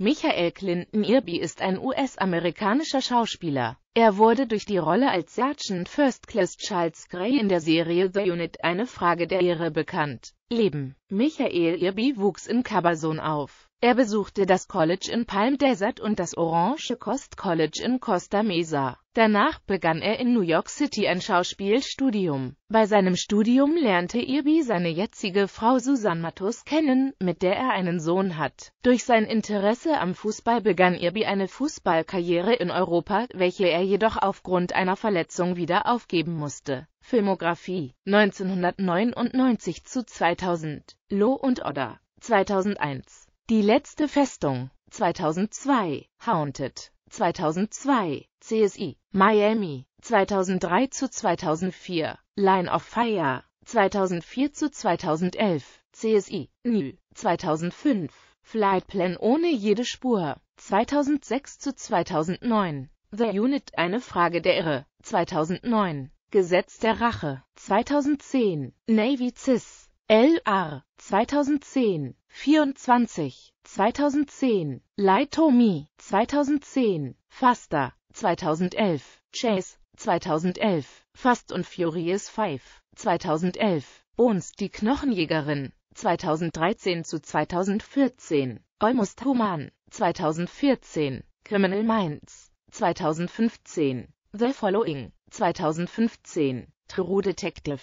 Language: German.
Michael Clinton Irby ist ein US-amerikanischer Schauspieler. Er wurde durch die Rolle als Sergeant First Class Charles Gray in der Serie The Unit eine Frage der Ehre bekannt. Leben Michael Irby wuchs in Cabazon auf. Er besuchte das College in Palm Desert und das Orange Coast College in Costa Mesa. Danach begann er in New York City ein Schauspielstudium. Bei seinem Studium lernte Irby seine jetzige Frau Susan Matus kennen, mit der er einen Sohn hat. Durch sein Interesse am Fußball begann Irby eine Fußballkarriere in Europa, welche er jedoch aufgrund einer Verletzung wieder aufgeben musste. Filmografie 1999 zu 2000 Lo und Odda 2001 Die letzte Festung 2002 Haunted 2002 CSI Miami 2003 zu 2004 Line of Fire 2004 zu 2011 CSI Nü 2005 Flightplan ohne jede Spur 2006 zu 2009 The Unit eine Frage der Irre 2009 Gesetz der Rache 2010, Navy CIS, LR 2010, 24, 2010, Lightomi, 2010, FASTA, 2011, Chase 2011, Fast und Furious 5 2011, Bones die Knochenjägerin 2013 zu 2014, Almost Human 2014, Criminal Minds 2015, The Following 2015. True Detective